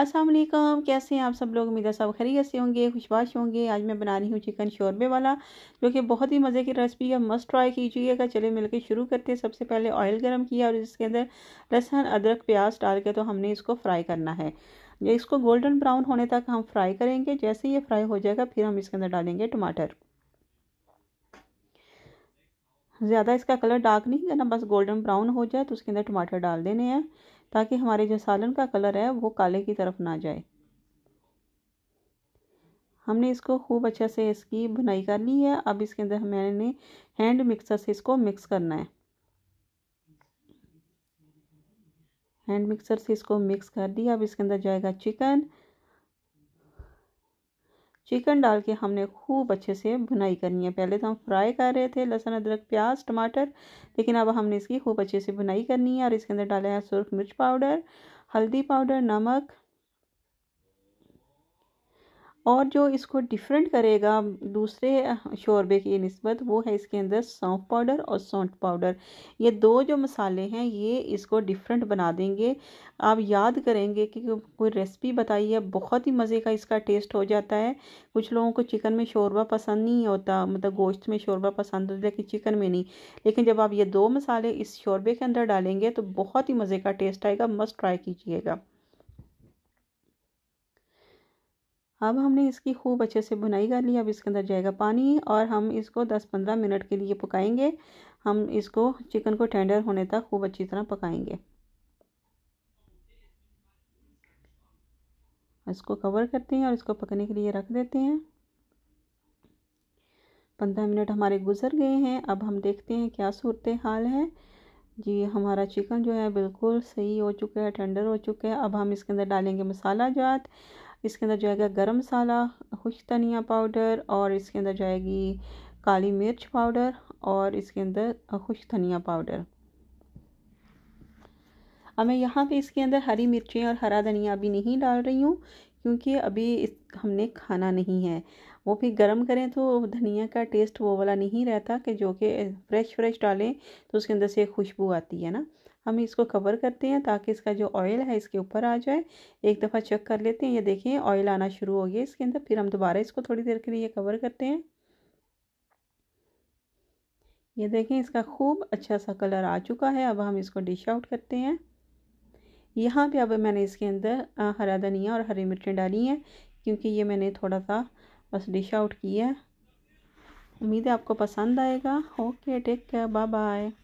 अस्सलाम वालेकुम कैसे हैं आप सब लोग उम्मीद है सब खरीत से होंगे खुशबाश होंगे आज मैं बना रही हूँ चिकन शोरबे वाला जो कि बहुत ही मज़े की रेसिपी है मस्ट ट्राई कीजिएगा चले के शुरू करते हैं सबसे पहले ऑयल गर्म किया और इसके अंदर लहसुन अदरक प्याज डाल के तो हमने इसको फ्राई करना है इसको गोल्डन ब्राउन होने तक हम फ्राई करेंगे जैसे ये फ्राई हो जाएगा फिर हम इसके अंदर डालेंगे टमाटर ज़्यादा इसका कलर डार्क नहीं करना बस गोल्डन ब्राउन हो जाए तो उसके अंदर टमाटर डाल देने हैं ताकि हमारे जो सालन का कलर है वो काले की तरफ ना जाए हमने इसको खूब अच्छा से इसकी बुनाई कर ली है अब इसके अंदर मैंने हैंड मिक्सर से इसको मिक्स करना है हैंड मिक्सर से इसको मिक्स कर दिया अब इसके अंदर जाएगा चिकन चिकन डाल के हमने खूब अच्छे से भुनाई करनी है पहले तो हम फ्राई कर रहे थे लहसुन अदरक प्याज टमाटर लेकिन अब हमने इसकी खूब अच्छे से भुनाई करनी है और इसके अंदर डाला है सुरख मिर्च पाउडर हल्दी पाउडर नमक और जो इसको डिफरेंट करेगा दूसरे शोरबे की नस्बत वो है इसके अंदर सौंफ पाउडर और सौंठ पाउडर ये दो जो मसाले हैं ये इसको डिफरेंट बना देंगे आप याद करेंगे कि कोई रेसिपी बताई है बहुत ही मज़े का इसका टेस्ट हो जाता है कुछ लोगों को चिकन में शोरबा पसंद नहीं होता मतलब गोश्त में शोरबा पसंद होता है लेकिन चिकन में नहीं लेकिन जब आप ये दो मसाले इस शोरबे के अंदर डालेंगे तो बहुत ही मज़े का टेस्ट आएगा मस्ट ट्राई कीजिएगा अब हमने इसकी खूब अच्छे से बुनाई कर ली अब इसके अंदर जाएगा पानी और हम इसको 10-15 मिनट के लिए पकाएंगे हम इसको चिकन को टेंडर होने तक खूब अच्छी तरह पकाएंगे इसको कवर करते हैं और इसको पकने के लिए रख देते हैं पंद्रह मिनट हमारे गुजर गए हैं अब हम देखते हैं क्या सूरत हाल है जी हमारा चिकन जो है बिल्कुल सही हो चुका है टेंडर हो चुका है अब हम इसके अंदर डालेंगे मसाला जात इसके अंदर जाएगा गरम मसाला खुश धनिया पाउडर और इसके अंदर जाएगी काली मिर्च पाउडर और इसके अंदर खुश धनिया पाउडर अब मैं यहाँ पे इसके अंदर हरी मिर्चें और हरा धनिया अभी नहीं डाल रही हूँ क्योंकि अभी इस हमने खाना नहीं है वो भी गर्म करें तो धनिया का टेस्ट वो वाला नहीं रहता कि जो कि फ्रेश फ्रेश डालें तो उसके अंदर से खुशबू आती है ना हम इसको कवर करते हैं ताकि इसका जो ऑयल है इसके ऊपर आ जाए एक दफ़ा चेक कर लेते हैं ये देखें ऑयल आना शुरू हो गया इसके अंदर फिर हम दोबारा इसको थोड़ी देर के लिए कवर करते हैं ये देखें इसका खूब अच्छा सा कलर आ चुका है अब हम इसको डिश आउट करते हैं यहाँ पे अब मैंने इसके अंदर हरा धनिया और हरी मिर्चें डाली हैं क्योंकि ये मैंने थोड़ा सा बस डिश आउट किया है उम्मीद है आपको पसंद आएगा okay take care bye bye